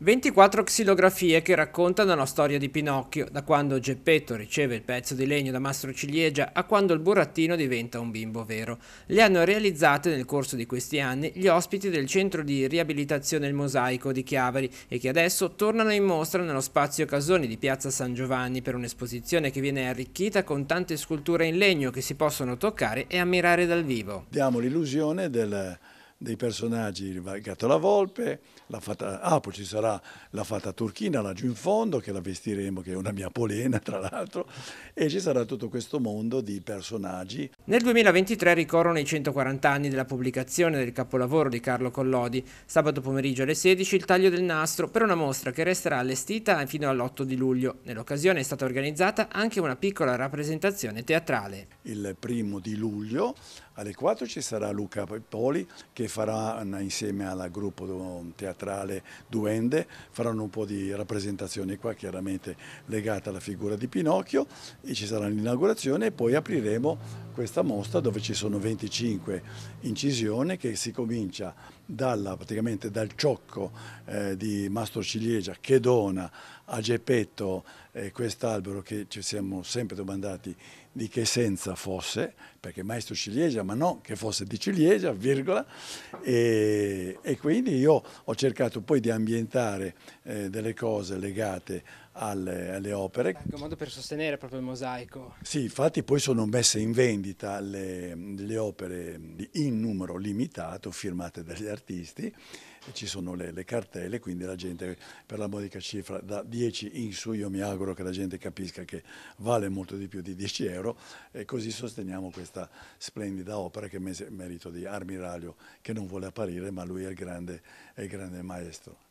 24 xilografie che raccontano la storia di Pinocchio, da quando Geppetto riceve il pezzo di legno da Mastro Ciliegia a quando il burattino diventa un bimbo vero. Le hanno realizzate nel corso di questi anni gli ospiti del centro di riabilitazione Il Mosaico di Chiavari e che adesso tornano in mostra nello spazio Casoni di Piazza San Giovanni per un'esposizione che viene arricchita con tante sculture in legno che si possono toccare e ammirare dal vivo. Diamo l'illusione del dei personaggi, il gatto la volpe, la fata, ah poi ci sarà la fata turchina laggiù in fondo che la vestiremo, che è una mia polena tra l'altro, e ci sarà tutto questo mondo di personaggi. Nel 2023 ricorrono i 140 anni della pubblicazione del capolavoro di Carlo Collodi, sabato pomeriggio alle 16 il taglio del nastro per una mostra che resterà allestita fino all'8 di luglio. Nell'occasione è stata organizzata anche una piccola rappresentazione teatrale. Il primo di luglio alle 4 ci sarà Luca Poli che farà insieme al gruppo teatrale Duende, faranno un po' di rappresentazioni qua chiaramente legate alla figura di Pinocchio e ci sarà l'inaugurazione e poi apriremo questa mostra dove ci sono 25 incisioni che si comincia dalla, praticamente dal ciocco eh, di Mastro Ciliegia che dona a Geppetto eh, quest'albero che ci siamo sempre domandati di che essenza fosse, perché Maestro Ciliegia, ma no, che fosse di ciliegia, virgola, e, e quindi io ho cercato poi di ambientare eh, delle cose legate alle, alle, opere. Anche ecco, un modo per sostenere proprio il mosaico. Sì, infatti poi sono messe in vendita le, le opere in numero limitato, firmate dagli artisti, ci sono le, le, cartelle, quindi la gente per la modica cifra da 10 in su, io mi auguro che la gente capisca che vale molto di più di 10 euro e così sosteniamo questa splendida opera che è merito di Armiraglio che non vuole apparire, ma lui è il grande, è il grande maestro.